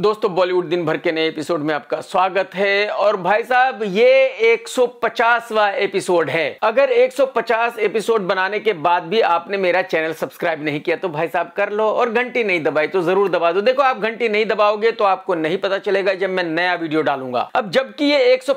दोस्तों बॉलीवुड दिन भर के नए एपिसोड में आपका स्वागत है और भाई साहब ये 150वां एपिसोड है अगर 150 एपिसोड बनाने के बाद भी आपने मेरा चैनल सब्सक्राइब नहीं किया तो भाई साहब कर लो और घंटी नहीं दबाई तो जरूर दबा दो देखो आप घंटी नहीं दबाओगे तो आपको नहीं पता चलेगा जब मैं नया वीडियो डालूंगा अब जबकि ये एक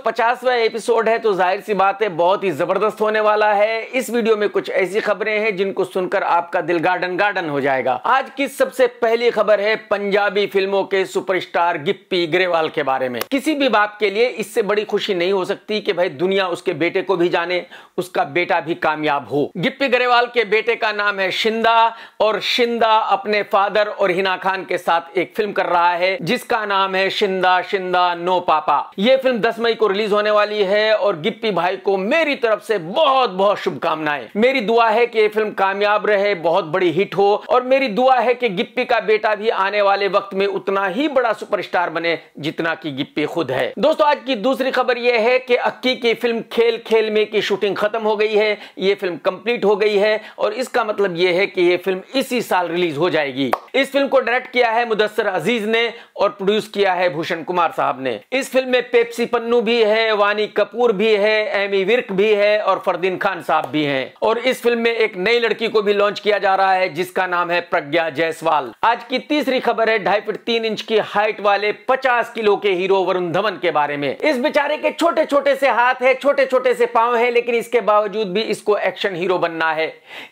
एपिसोड है तो जाहिर सी बात है बहुत ही जबरदस्त होने वाला है इस वीडियो में कुछ ऐसी खबरें हैं जिनको सुनकर आपका दिल गार्डन गार्डन हो जाएगा आज की सबसे पहली खबर है पंजाबी फिल्मों के सुपर सुपरस्टार गिप्पी ग्रेवाल के बारे में किसी भी बाप के लिए इससे बड़ी खुशी नहीं हो सकती कि भाई दुनिया उसके बेटे को भी जाने उसका बेटा भी कामयाब हो गिप्पी ग्रेवाल के बेटे का नाम है शिंदा और शिंदा अपने फादर और हिना खान के साथ एक फिल्म कर रहा है जिसका नाम है शिंदा शिंदा नो पापा ये फिल्म दस मई को रिलीज होने वाली है और गिप्पी भाई को मेरी तरफ से बहुत बहुत शुभकामनाएं मेरी दुआ है कि ये फिल्म कामयाब रहे बहुत बड़ी हिट हो और मेरी दुआ है कि गिप्पी का बेटा भी आने वाले वक्त में उतना ही बड़ा सुपरस्टार बने जितना कि गिप्पी खुद है दोस्तों आज की दूसरी खबर यह है कि अक्की की फिल्म खेल खेल में की शूटिंग खत्म हो गई है ये फिल्म कंप्लीट हो गई है और इसका मतलब यह है कि यह फिल्म इसी साल रिलीज हो जाएगी इस फिल्म को डायरेक्ट किया है मुदस्सर अजीज ने और प्रोड्यूस किया है भूषण कुमार साहब ने इस फिल्म में पेप्सी पन्नू भी है वानी कपूर भी है एमी विर्क भी है और फरदीन खान साहब भी है और इस फिल्म में एक नई लड़की को भी लॉन्च किया जा रहा है जिसका नाम है प्रज्ञा जायसवाल आज की तीसरी खबर है ढाई फिट तीन इंच की हाइट वाले 50 किलो के हीरो वरुण धवन के बारे में इस बेचारे के छोटे छोटे से हाथ है छोटे छोटे से पांव है लेकिन इसके बावजूद भी इसको एक्शन हीरो बनना है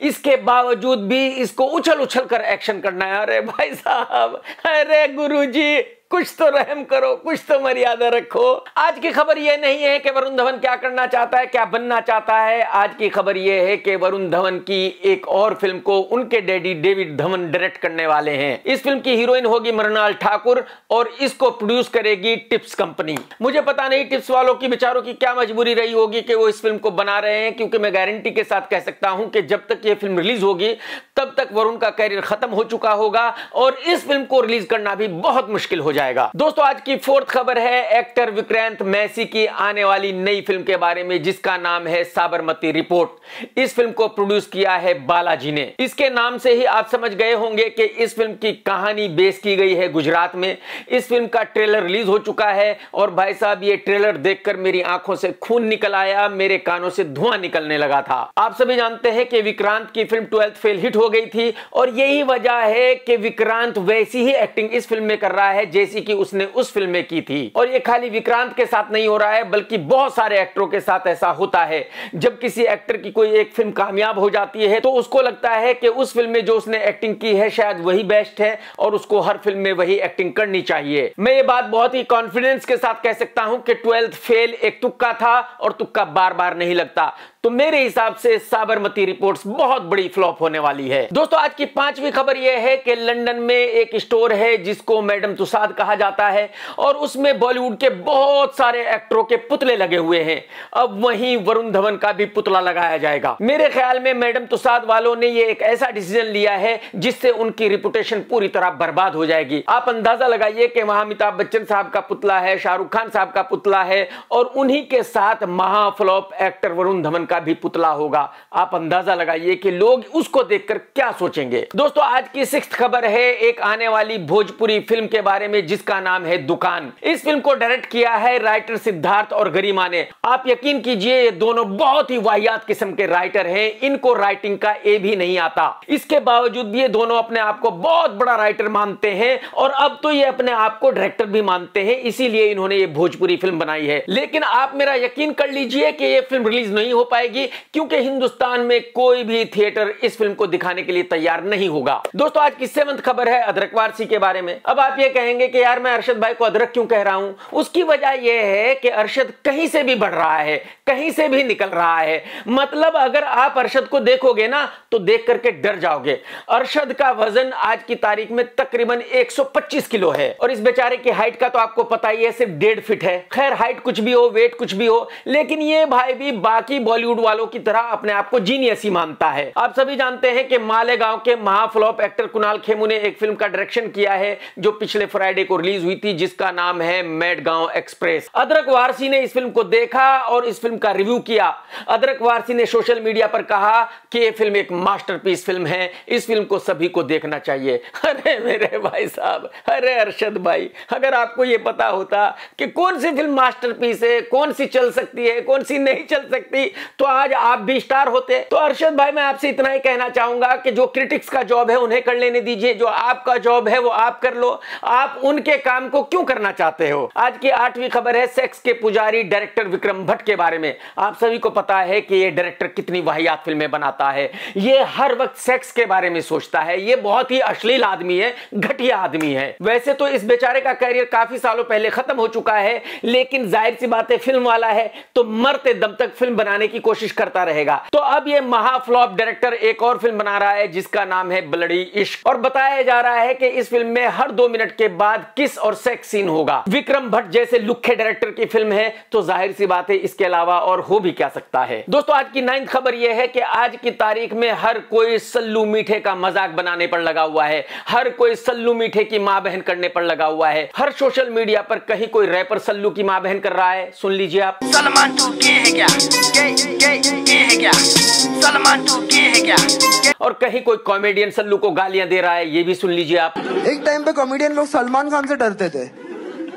इसके बावजूद भी इसको उछल उछल कर एक्शन करना है अरे भाई साहब अरे गुरु जी कुछ तो रहम करो कुछ तो मर्यादा रखो आज की खबर यह नहीं है कि वरुण धवन क्या करना चाहता है क्या बनना चाहता है आज की खबर यह है कि वरुण धवन की एक और फिल्म को उनके डैडी डेविड धवन डायरेक्ट करने वाले हैं इस फिल्म की हीरोइन होगी मृणाल ठाकुर और इसको प्रोड्यूस करेगी टिप्स कंपनी मुझे पता नहीं टिप्स वालों की बेचारों की क्या मजबूरी रही होगी कि वो इस फिल्म को बना रहे हैं क्योंकि मैं गारंटी के साथ कह सकता हूं कि जब तक ये फिल्म रिलीज होगी तब तक वरुण का कैरियर खत्म हो चुका होगा और इस फिल्म को रिलीज करना भी बहुत मुश्किल हो जाएगा जाएगा दोस्तों आज की फोर्थ खबर है एक्टर विक्रांत मैसी की आने वाली नई फिल्म के बारे में जिसका नाम है साबरमती रिपोर्ट इस फिल्म को प्रोड्यूस किया है बालाजी ने इसके नाम से ही आप समझ गए होंगे कि इस फिल्म की कहानी बेस की गई है गुजरात में इस फिल्म का ट्रेलर रिलीज हो चुका है और भाई साहब ये ट्रेलर देखकर मेरी आंखों से खून निकल आया मेरे कानों से धुआं निकलने लगा था आप सभी जानते हैं कि विक्रांत की फिल्म ट्वेल्थ फेल हिट हो गई थी और यही वजह है कि विक्रांत वैसी ही एक्टिंग इस फिल्म में कर रहा है जैसे जैसी कि उसने उस फिल्म में की थी और ये खाली विक्रांत के साथ नहीं हो रहा है बल्कि बहुत सारे एक्टरों के साथ ऐसा होता है जब किसी एक्टर की कोई एक फिल्म कामयाब हो जाती है तो उसको लगता है कि उस फिल्म में जो उसने एक्टिंग की है शायद वही बेस्ट है और उसको हर फिल्म में वही एक्टिंग करनी चाहिए मैं ये बात बहुत ही कॉन्फिडेंस के साथ कह सकता हूं कि ट्वेल्थ फेल एक तुक्का था और तुक्का बार बार नहीं लगता तो मेरे हिसाब से साबरमती रिपोर्ट्स बहुत बड़ी फ्लॉप होने वाली है दोस्तों आज की पांचवी खबर यह है कि लंदन में एक स्टोर है जिसको मैडम तुसाद कहा जाता है और उसमें बॉलीवुड के बहुत सारे एक्टरों के पुतले लगे हुए हैं अब वहीं वरुण धवन का भी पुतला लगाया जाएगा मेरे ख्याल में मैडम तुसाद वालों ने यह एक ऐसा डिसीजन लिया है जिससे उनकी रिपुटेशन पूरी तरह बर्बाद हो जाएगी आप अंदाजा लगाइए कि वहां अमिताभ बच्चन साहब का पुतला है शाहरुख खान साहब का पुतला है और उन्हीं के साथ महाफ्लॉप एक्टर वरुण धवन का भी पुतला होगा आप अंदाजा लगाइए कि लोग उसको देखकर क्या सोचेंगे दोस्तों आज की सिक्स खबर है एक आने वाली भोजपुरी फिल्म के बारे में जिसका नाम है दुकान इस फिल्म को डायरेक्ट किया है राइटर सिद्धार्थ और गरिमा ने आप यकीन कीजिए ये दोनों बहुत ही वाहियात किस्म के राइटर है इनको राइटिंग का ए भी नहीं आता इसके बावजूद भी ये दोनों अपने आप को बहुत बड़ा राइटर मानते हैं और अब तो ये अपने आप को डायरेक्टर भी मानते हैं इसीलिए इन्होंने ये भोजपुरी फिल्म बनाई है लेकिन आप मेरा यकीन कर लीजिए कि ये फिल्म रिलीज नहीं हो पाई पाएगी क्योंकि हिंदुस्तान में कोई भी थिएटर इस फिल्म को दिखाने के लिए तैयार नहीं होगा दोस्तों आज की सेवंथ खबर है अदरक वारसी के बारे में अब आप ये कहेंगे कि यार मैं अरशद भाई को अदरक क्यों कह रहा हूं उसकी वजह यह है कि अरशद कहीं से भी बढ़ रहा है कहीं से भी निकल रहा है मतलब अगर आप अरशद को देखोगे ना तो देख करके डर जाओगे अरशद का वजन आज की तारीख में तकरीबन 125 किलो है और इस बेचारे की हाइट का तो आपको पता ही है सिर्फ डेढ़ फिट है खैर हाइट कुछ भी हो वेट कुछ भी हो लेकिन ये भाई भी बाकी बॉलीवुड बॉलीवुड वालों की तरह अपने आप को जीनियस ही मानता है आप सभी जानते हैं कि मालेगांव के महाफ्लॉप एक्टर कुणाल खेमू ने एक फिल्म का डायरेक्शन किया है जो पिछले फ्राइडे को रिलीज हुई थी जिसका नाम है मेडगांव एक्सप्रेस अदरक वारसी ने इस फिल्म को देखा और इस फिल्म का रिव्यू किया अदरक वारसी ने सोशल मीडिया पर कहा कि यह फिल्म एक मास्टरपीस फिल्म है इस फिल्म को सभी को देखना चाहिए अरे मेरे भाई साहब अरे अरशद भाई अगर आपको यह पता होता कि कौन सी फिल्म मास्टरपीस है कौन सी चल सकती है कौन सी नहीं चल सकती तो आज आप भी स्टार होते तो अर्शद भाई मैं आपसे इतना ही कहना चाहूंगा कि जो क्रिटिक्स का जॉब है उन्हें कर लेने दीजिए जो आपका जॉब है वो आप कर लो आप उनके काम को क्यों करना चाहते हो आज की आठवीं खबर है सेक्स के पुजारी डायरेक्टर विक्रम भट्ट के बारे में आप सभी को पता है कि ये डायरेक्टर कितनी वाहियात फिल्में बनाता है ये हर वक्त सेक्स के बारे में सोचता है ये बहुत ही अश्लील आदमी है घटिया आदमी है वैसे तो इस बेचारे का करियर काफी सालों पहले खत्म हो चुका है लेकिन जाहिर सी बात है फिल्म वाला है तो मरते दम तक फिल्म बनाने की कोशिश करता रहेगा तो अब ये महाफ्लॉप डायरेक्टर एक और फिल्म बना रहा है जिसका नाम है बलड़ी इश्क और बताया जा रहा है कि इस फिल्म में हर दो मिनट के बाद किस और सेक्स सीन होगा विक्रम भट्ट जैसे लुखे डायरेक्टर की फिल्म है तो जाहिर सी बात है इसके अलावा और हो भी क्या सकता है दोस्तों आज की नाइन्थ खबर यह है कि आज की तारीख में हर कोई सल्लू मीठे का मजाक बनाने पर लगा हुआ है हर कोई सल्लू मीठे की माँ बहन करने पर लगा हुआ है हर सोशल मीडिया पर कहीं कोई रैपर सल्लू की माँ बहन कर रहा है सुन लीजिए आप सलमान टू है क्या? क्या सलमान है क्या और कहीं कोई कॉमेडियन सल्लू को गालियां दे रहा है ये भी सुन लीजिए आप एक टाइम पे कॉमेडियन लोग सलमान खान से डरते थे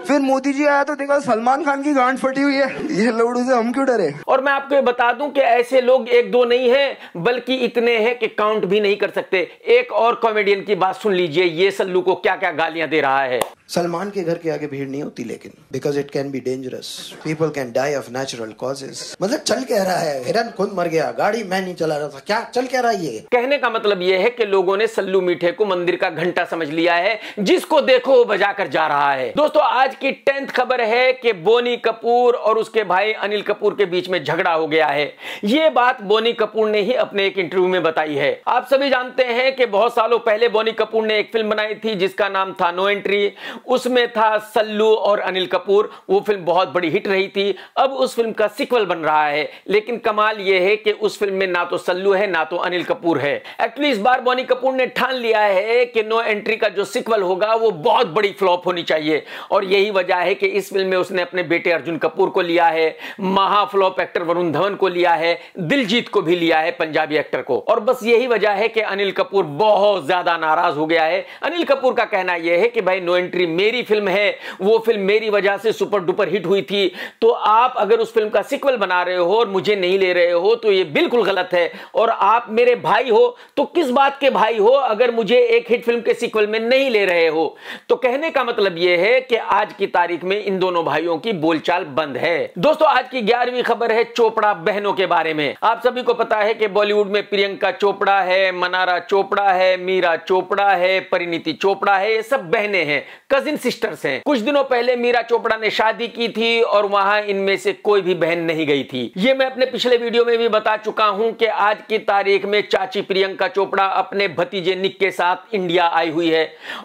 फिर मोदी जी आया तो देखा सलमान खान की गांठ फटी हुई है ये लोडू से हम क्यों डरे और मैं आपको ये बता दूं कि ऐसे लोग एक दो नहीं हैं बल्कि इतने हैं कि काउंट भी नहीं कर सकते एक और कॉमेडियन की बात सुन लीजिए ये सल्लू को क्या क्या गालियां दे रहा है सलमान के घर के आगे भीड़ नहीं होती लेकिन because it can be dangerous people can die of natural causes मतलब चल कह रहा है हिरन खुद मर गया गाड़ी मैं नहीं चला रहा था क्या चल कह रहा है ये कहने का मतलब ये है कि लोगों ने सल्लू मीठे को मंदिर का घंटा समझ लिया है जिसको देखो वो बजा कर जा रहा है दोस्तों आज की टेंथ खबर है कि बोनी कपूर और उसके भाई अनिल कपूर के बीच में झगड़ा हो गया है ये बात बोनी कपूर ने ही अपने एक इंटरव्यू में बताई है आप सभी जानते हैं कि बहुत सालों पहले बोनी कपूर ने एक फिल्म बनाई थी जिसका नाम था नो एंट्री उसमें था सल्लू और अनिल कपूर वो फिल्म बहुत बड़ी हिट रही थी अब उस फिल्म का सिक्वल बन रहा है लेकिन कमाल ये है कि उस फिल्म में ना तो सल्लू है ना तो अनिल कपूर है एक्चुअली इस बार बोनी कपूर ने ठान लिया है कि नो एंट्री का जो सिक्वल होगा वो बहुत बड़ी फ्लॉप होनी चाहिए और यही वजह है कि इस फिल्म में उसने अपने बेटे अर्जुन कपूर को लिया है महाफ्लॉप एक्टर वरुण धवन को लिया है दिलजीत को भी लिया है पंजाबी एक्टर को और बस यही वजह है कि अनिल कपूर बहुत ज्यादा नाराज हो गया है अनिल कपूर का कहना यह है कि भाई नो एंट्री मेरी फिल्म है वो फिल्म मेरी वजह से सुपर डुपर हिट हुई थी तो आप अगर उस फिल्म का सिक्वल बना रहे हो और मुझे नहीं ले रहे हो तो ये बिल्कुल गलत है और आप मेरे भाई हो तो किस बात के भाई हो अगर मुझे एक हिट फिल्म के सिक्वल में नहीं ले रहे हो तो कहने का मतलब यह है कि आज की तारीख में इन दोनों भाइयों की बोलचाल बंद है दोस्तों आज की ग्यारहवीं खबर है चोपड़ा बहनों के बारे में आप सभी को पता है कि बॉलीवुड में प्रियंका चोपड़ा है मनारा चोपड़ा है मीरा चोपड़ा है परिणीति चोपड़ा है ये सब बहनें हैं कजिन सिस्टर्स हैं कुछ दिनों पहले मीरा चोपड़ा ने शादी की थी और वहां इनमें से कोई भी बहन नहीं गई थी ये मैं अपने पिछले वीडियो में भी बता चुका हूं कि आज की तारीख में चाची प्रियंका चोपड़ा अपने भतीजे निक के साथ इंडिया आई हुई है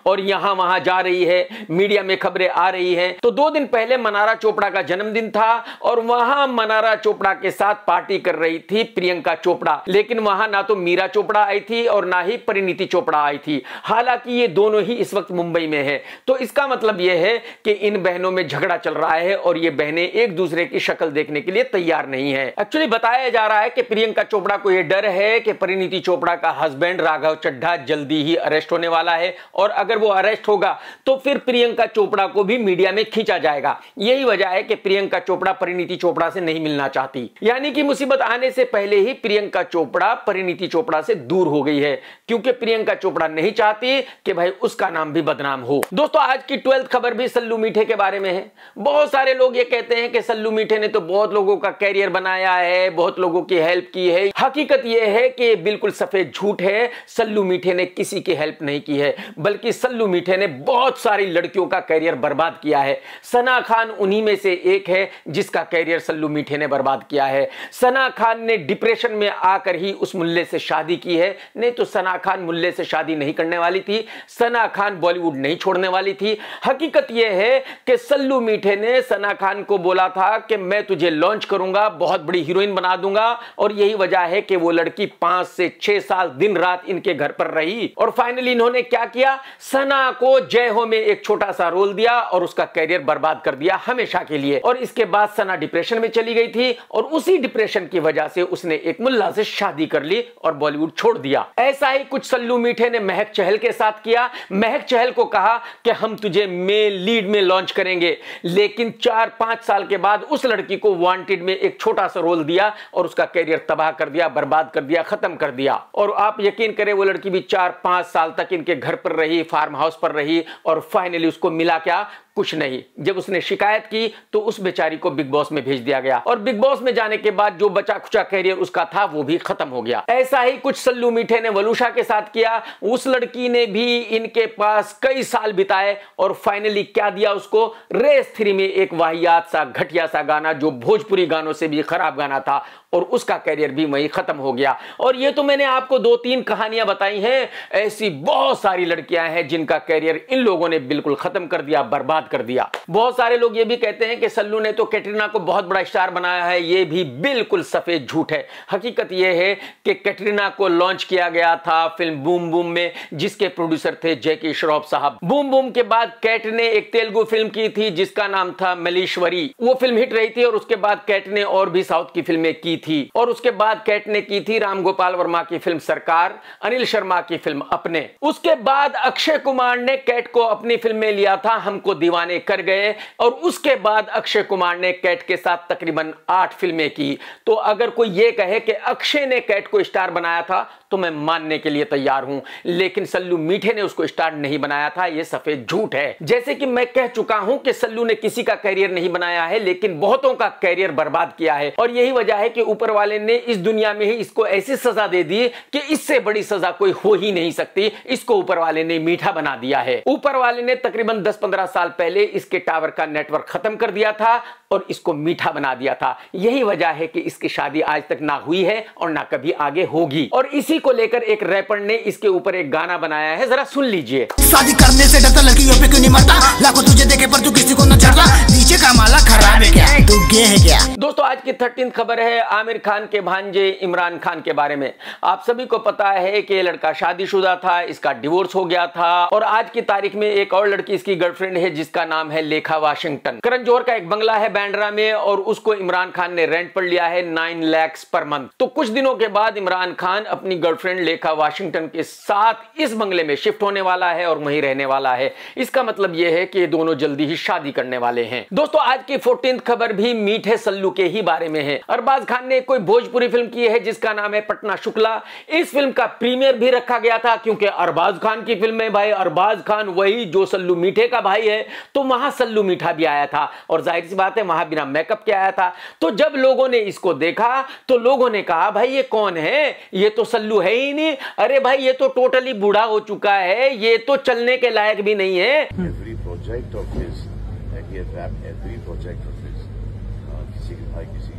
और यहां वहां जा रही है मीडिया में खबरें आ रही है तो दो दिन पहले मनारा चोपड़ा का जन्मदिन था और वहां मनारा चोपड़ा के साथ पार्टी कर रही थी प्रियंका चोपड़ा लेकिन वहां ना तो मीरा चोपड़ा आई थी और ना ही परिणीति चोपड़ा आई थी हालांकि ये दोनों ही इस वक्त मुंबई में है तो इसका मतलब यह है कि इन बहनों में झगड़ा चल रहा है और ये बहनें एक दूसरे की शक्ल देखने के लिए तैयार नहीं है एक्चुअली बताया जा रहा है कि प्रियंका चोपड़ा को यह डर है कि परिणीति चोपड़ा का हस्बैंड राघव चड्ढा जल्दी ही अरेस्ट होने वाला है और अगर वो अरेस्ट होगा तो फिर प्रियंका चोपड़ा को भी मीडिया में खींचा जाएगा यही वजह है कि प्रियंका चोपड़ा परिणीति चोपड़ा से नहीं मिलना चाहती यानी कि मुसीबत आने से पहले ही प्रियंका चोपड़ा परिणीति चोपड़ा से दूर हो गई है क्योंकि प्रियंका चोपड़ा नहीं चाहती कि भाई उसका नाम भी बदनाम हो दोस्तों आज की ट्वेल्थ खबर भी सल्लू मीठे के बारे में है बहुत सारे लोग ये कहते हैं कि सल्लू मीठे ने तो बहुत लोगों का कैरियर बनाया है बहुत लोगों की हेल्प की है हकीकत यह है कि बिल्कुल सफेद झूठ है सल्लू मीठे ने किसी की हेल्प नहीं की है बल्कि सल्लू मीठे ने बहुत सारी लड़कियों का कैरियर बर्बाद किया है सना खान उन्हीं में से एक है जिसका कैरियर सल्लू मीठे ने बर्बाद किया है सना खान ने डिप्रेशन में आकर ही उस मुल्ले से शादी की है नहीं तो सना खान मुल्ले से शादी नहीं करने वाली थी सना खान बॉलीवुड नहीं छोड़ने वाली थी हकीकत यह है कि सल्लू मीठे ने सना खान को बोला था कि मैं तुझे लॉन्च करूंगा बहुत बड़ी हीरोइन बना दूंगा और यही वजह है कि वो लड़की पांच से छह साल दिन रात इनके घर पर रही और फाइनली इन्होंने क्या किया सना को जय हो में एक छोटा सा रोल दिया और उसका करियर बर्बाद कर दिया हमेशा के लिए और इसके बाद सना डिप्रेशन में चली गई थी और उसी डिप्रेशन की वजह से उसने एक मुल्ला से शादी कर ली और बॉलीवुड छोड़ दिया ऐसा ही कुछ सल्लू मीठे ने महक चहल के साथ किया महक चहल को कहा कि हम हम तुझे मेल लीड में लॉन्च करेंगे लेकिन चार पांच साल के बाद उस लड़की को वांटेड में एक छोटा सा रोल दिया और उसका कैरियर तबाह कर दिया बर्बाद कर दिया खत्म कर दिया और आप यकीन करें वो लड़की भी चार पांच साल तक इनके घर पर रही फार्म हाउस पर रही और फाइनली उसको मिला क्या कुछ नहीं जब उसने शिकायत की तो उस बेचारी को बिग बॉस में भेज दिया गया और बिग बॉस में जाने के बाद जो बचा खुचा कैरियर उसका था वो भी खत्म हो गया ऐसा ही कुछ सल्लू मीठे ने वलुषा के साथ किया उस लड़की ने भी इनके पास कई साल बिताए और फाइनली क्या दिया उसको रेस थ्री में एक वाहियात सा घटिया सा गाना जो भोजपुरी गानों से भी खराब गाना था और उसका कैरियर भी वहीं ख़त्म हो गया और ये तो मैंने आपको दो तीन कहानियां बताई हैं ऐसी बहुत सारी लड़कियां हैं जिनका कैरियर इन लोगों ने बिल्कुल ख़त्म कर दिया बर्बाद कर दिया बहुत सारे लोग ये भी कहते हैं कि सल्लू ने तो कैटरीना को बहुत बड़ा स्टार बनाया है ये भी बिल्कुल सफ़ेद झूठ है हकीकत यह है कि कैटरीना को लॉन्च किया गया था फिल्म बूम बूम में जिसके प्रोड्यूसर थे जेके श्रॉफ साहब बूम बूम के बाद कैट ने एक तेलुगु फिल्म की थी जिसका नाम था मलेश्वरी वो फिल्म हिट रही थी और उसके बाद कैट ने और भी साउथ की फिल्में की थी थी और उसके बाद कैट ने की थी राम गोपाल वर्मा की फिल्म सरकार अनिल शर्मा की फिल्म अपने उसके बाद अक्षय कुमार ने कैट को अपनी फिल्म में लिया था हमको दीवाने कर गए और उसके बाद अक्षय कुमार ने कैट के साथ तकरीबन आठ फिल्में की तो अगर कोई ये कहे कि अक्षय ने कैट को स्टार बनाया था तो मैं मानने के लिए तैयार हूं लेकिन सल्लू मीठे ने उसको स्टार नहीं बनाया था यह सफेद झूठ है जैसे कि मैं कह चुका हूं कि सल्लू ने किसी का करियर नहीं बनाया है लेकिन बहुतों का करियर बर्बाद किया है और यही वजह है कि ऊपर वाले ने इस दुनिया में ही इसको ऐसी सजा दे दी कि इससे बड़ी सजा कोई हो ही नहीं सकती इसको ऊपर वाले ने मीठा बना दिया है ऊपर वाले ने तकरीबन 10-15 साल पहले इसके टावर का नेटवर्क खत्म कर दिया था और इसको मीठा बना दिया था यही वजह है कि इसकी शादी आज तक ना हुई है और ना कभी आगे होगी और इसी को लेकर एक रैपर ने इसके ऊपर एक गाना बनाया है जरा सुन लीजिए शादी करने से डरता लड़कियों पे क्यों नहीं मरता लाखों तुझे देखे पर तू किसी को न चढ़ता नीचे का माला खराब है क्या तू गे है क्या दोस्तों आज की थर्टीन खबर है आमिर खान के भांजे इमरान खान के बारे में आप सभी को पता है कि ये लड़का शादीशुदा था इसका डिवोर्स हो गया था और आज की तारीख में एक और लड़की इसकी गर्लफ्रेंड है जिसका नाम है लेखा वाशिंगटन करण जोहर का एक बंगला है बैंड्रा में और उसको इमरान खान ने रेंट पर लिया है नाइन लैक्स पर मंथ तो कुछ दिनों के बाद इमरान खान अपनी गर्लफ्रेंड लेखा वाशिंगटन के साथ इस बंगले में शिफ्ट होने वाला है और वहीं रहने वाला है इसका मतलब यह है कि ये दोनों जल्दी ही शादी करने वाले हैं दोस्तों आज की फोर्टीन खबर भी मीठे सल्लू के ही बारे में है अरबाज खान ने कोई भोजपुरी फिल्म की है जिसका नाम है पटना शुक्ला इस फिल्म का प्रीमियर भी रखा गया था क्योंकि अरबाज खान की फिल्म है भाई अरबाज खान वही जो सल्लू मीठे का भाई है तो वहां सल्लू मीठा भी आया था और जाहिर सी बात है वहां बिना मेकअप के आया था तो जब लोगों ने इसको देखा तो लोगों ने कहा भाई ये कौन है ये तो सल्लू है ही नहीं अरे भाई ये तो टोटली बूढ़ा हो चुका है ये तो चलने के लायक भी नहीं है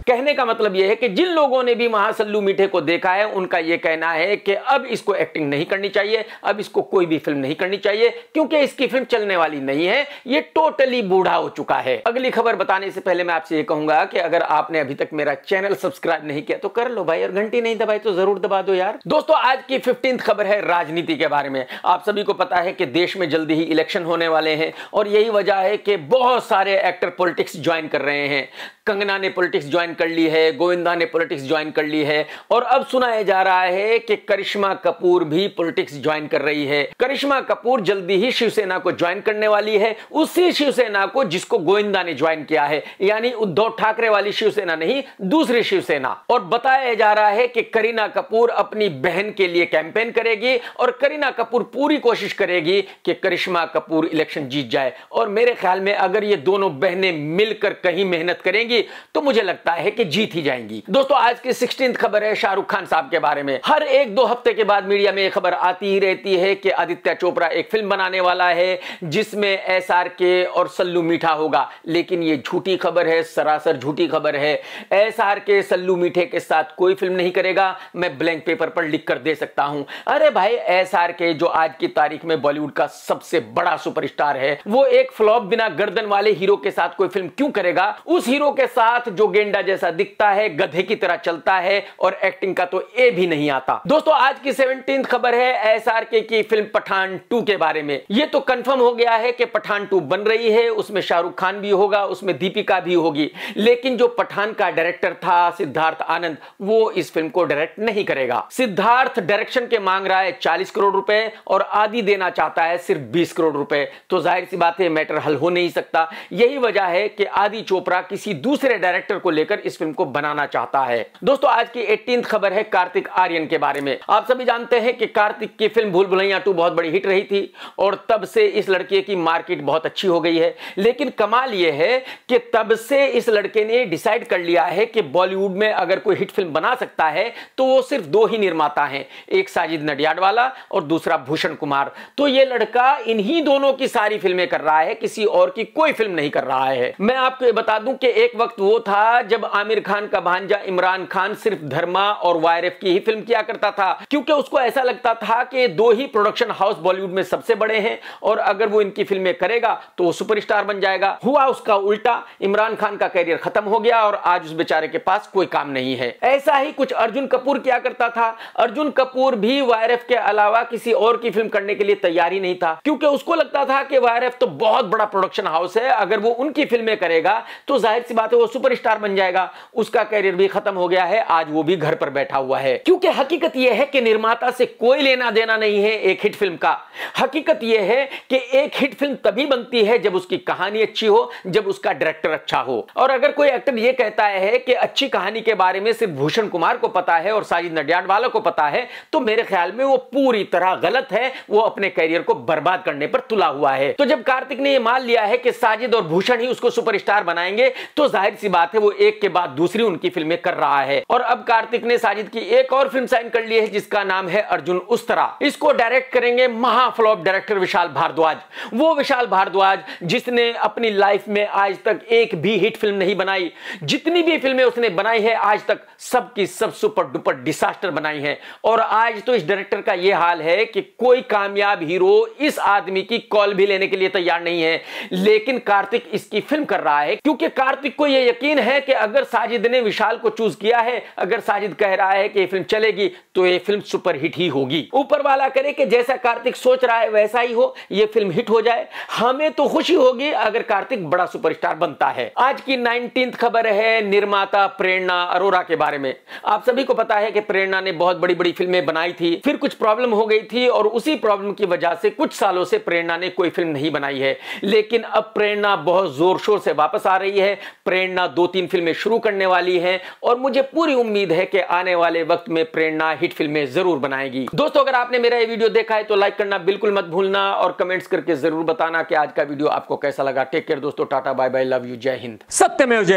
कहने का मतलब यह है कि जिन लोगों ने भी वहां सल्लू मीठे को देखा है उनका यह कहना है कि अब इसको एक्टिंग नहीं करनी चाहिए अब इसको कोई भी फिल्म नहीं करनी चाहिए क्योंकि इसकी फिल्म चलने वाली नहीं है यह टोटली बूढ़ा हो चुका है अगली खबर बताने से पहले मैं आपसे यह कहूंगा कि अगर आपने अभी तक मेरा चैनल सब्सक्राइब नहीं किया तो कर लो भाई और घंटी नहीं दबाई तो जरूर दबा दो यार दोस्तों आज की फिफ्टींथ खबर है राजनीति के बारे में आप सभी को पता है कि देश में जल्दी ही इलेक्शन होने वाले हैं और यही वजह है कि बहुत सारे एक्टर पॉलिटिक्स ज्वाइन कर रहे हैं कंगना ने पॉलिटिक्स ज्वाइन कर ली है गोविंदा ने पॉलिटिक्स ज्वाइन कर ली है और अब सुनाया जा रहा है कि करिश्मा कपूर भी पॉलिटिक्स ज्वाइन कर रही है करिश्मा कपूर जल्दी ही शिवसेना को ज्वाइन करने वाली है उसी शिवसेना को जिसको गोविंदा ने ज्वाइन किया है यानी उद्धव ठाकरे वाली शिवसेना नहीं दूसरी शिवसेना और बताया जा रहा है कि करीना कपूर अपनी बहन के लिए कैंपेन करेगी और करीना कपूर पूरी कोशिश करेगी कि करिश्मा कपूर इलेक्शन जीत जाए और मेरे ख्याल में अगर ये दोनों बहनें मिलकर कहीं मेहनत करेंगी तो मुझे लगता है है कि जीत ही जाएंगी दोस्तों आज की सिक्सटीन खबर है शाहरुख खान साहब के बारे में हर एक दो हफ्ते के बाद मीडिया में खबर आती ही रहती है कि आदित्य चोपड़ा एक फिल्म बनाने वाला है जिसमें एस और सल्लू मीठा होगा लेकिन ये झूठी खबर है सरासर झूठी खबर है एस के सल्लू मीठे के साथ कोई फिल्म नहीं करेगा मैं ब्लैंक पेपर पर लिख कर दे सकता हूं अरे भाई एस के जो आज की तारीख में बॉलीवुड का सबसे बड़ा सुपरस्टार है वो एक फ्लॉप बिना गर्दन वाले हीरो के साथ कोई फिल्म क्यों करेगा उस हीरो के साथ जो गेंडा जैसा दिखता है गधे की तरह चलता है और एक्टिंग का तो ए भी नहीं आता दोस्तों आज की सेवनटीन खबर है एस की फिल्म पठान टू के बारे में ये तो कंफर्म हो गया है कि पठान टू बन रही है उसमें शाहरुख खान भी होगा उसमें दीपिका भी होगी लेकिन जो पठान का डायरेक्टर था सिद्धार्थ आनंद वो इस फिल्म को डायरेक्ट नहीं करेगा सिद्धार्थ डायरेक्शन के मांग रहा है चालीस करोड़ रुपए और आदि देना चाहता है सिर्फ बीस करोड़ रुपए तो जाहिर सी बात है मैटर हल हो नहीं सकता यही वजह है कि आदि चोपड़ा किसी दूसरे डायरेक्टर को लेकर डायरेक्टर इस फिल्म को बनाना चाहता है दोस्तों आज की एटीन खबर है कार्तिक आर्यन के बारे में आप सभी जानते हैं कि कार्तिक की फिल्म भूल भुलैया टू बहुत बड़ी हिट रही थी और तब से इस लड़के की मार्केट बहुत अच्छी हो गई है लेकिन कमाल यह है कि तब से इस लड़के ने डिसाइड कर लिया है कि बॉलीवुड में अगर कोई हिट फिल्म बना सकता है तो वो सिर्फ दो ही निर्माता हैं एक साजिद नडियाड वाला और दूसरा भूषण कुमार तो ये लड़का इन्हीं दोनों की सारी फिल्में कर रहा है किसी और की कोई फिल्म नहीं कर रहा है मैं आपको ये बता दूं कि एक वक्त वो था जब आमिर खान का भांजा इमरान खान सिर्फ धर्मा और वायरफ की ही फिल्म किया करता था क्योंकि उसको ऐसा लगता था कि दो ही प्रोडक्शन हाउस बॉलीवुड में सबसे बड़े हैं और अगर वो इनकी फिल्में करेगा तो वो सुपरस्टार बन जाएगा हुआ उसका उल्टा इमरान खान का करियर खत्म हो गया और आज उस बेचारे के पास कोई काम नहीं है ऐसा ही कुछ अर्जुन कपूर किया करता था अर्जुन कपूर भी वायरफ के अलावा किसी और की फिल्म करने के लिए तैयार ही नहीं था क्योंकि उसको लगता था कि वायरफ तो बहुत बड़ा प्रोडक्शन हाउस है अगर वो उनकी फिल्में करेगा तो जाहिर सी बात है वो सुपरस्टार बन जाएगा जाएगा उसका करियर भी खत्म हो गया है आज वो भी घर पर बैठा हुआ है क्योंकि हकीकत यह है कि निर्माता से कोई लेना देना नहीं है एक हिट फिल्म का हकीकत यह है कि एक हिट फिल्म तभी बनती है जब उसकी कहानी अच्छी हो जब उसका डायरेक्टर अच्छा हो और अगर कोई एक्टर यह कहता है कि अच्छी कहानी के बारे में सिर्फ भूषण कुमार को पता है और साजिद नडियाड नडियाडवाला को पता है तो मेरे ख्याल में वो पूरी तरह गलत है वो अपने करियर को बर्बाद करने पर तुला हुआ है तो जब कार्तिक ने यह मान लिया है कि साजिद और भूषण ही उसको सुपरस्टार बनाएंगे तो जाहिर सी बात है वो एक के के बाद दूसरी उनकी फिल्में कर रहा है और अब कार्तिक ने साजिद की एक और फिल्म साइन कर ली है जिसका नाम है अर्जुन उस्तरा इसको डायरेक्ट करेंगे महाफ्लॉप डायरेक्टर विशाल भारद्वाज वो विशाल भारद्वाज जिसने अपनी लाइफ में आज तक एक भी हिट फिल्म नहीं बनाई जितनी भी फिल्में उसने बनाई है आज तक सबकी सब सुपर डुपर डिसास्टर बनाई है और आज तो इस डायरेक्टर का यह हाल है कि कोई कामयाब हीरो इस आदमी की कॉल भी लेने के लिए तैयार नहीं है लेकिन कार्तिक इसकी फिल्म कर रहा है क्योंकि कार्तिक को यह यकीन है कि अगर अगर साजिद ने विशाल को चूज किया है अगर साजिद कह रहा है कि ये फिल्म चलेगी तो ये फिल्म सुपरहिट ही होगी ऊपर वाला करे कि जैसा कार्तिक सोच रहा है वैसा ही हो ये फिल्म हिट हो जाए हमें तो खुशी होगी अगर कार्तिक बड़ा सुपरस्टार बनता है आज की नाइनटीन खबर है निर्माता प्रेरणा अरोरा के बारे में आप सभी को पता है कि प्रेरणा ने बहुत बड़ी बड़ी फिल्में बनाई थी फिर कुछ प्रॉब्लम हो गई थी और उसी प्रॉब्लम की वजह से कुछ सालों से प्रेरणा ने कोई फिल्म नहीं बनाई है लेकिन अब प्रेरणा बहुत जोर शोर से वापस आ रही है प्रेरणा दो तीन फिल्में शुरू करने वाली है और मुझे पूरी उम्मीद है कि आने वाले वक्त में प्रेरणा हिट फिल्में जरूर बनाएगी दोस्तों अगर आपने मेरा ये वीडियो देखा है तो लाइक करना बिल्कुल मत भूलना और कमेंट्स करके जरूर बताना कि आज का वीडियो आपको कैसा लगा टेक केयर दोस्तों tata bye bye love you जय हिंद सत्य जय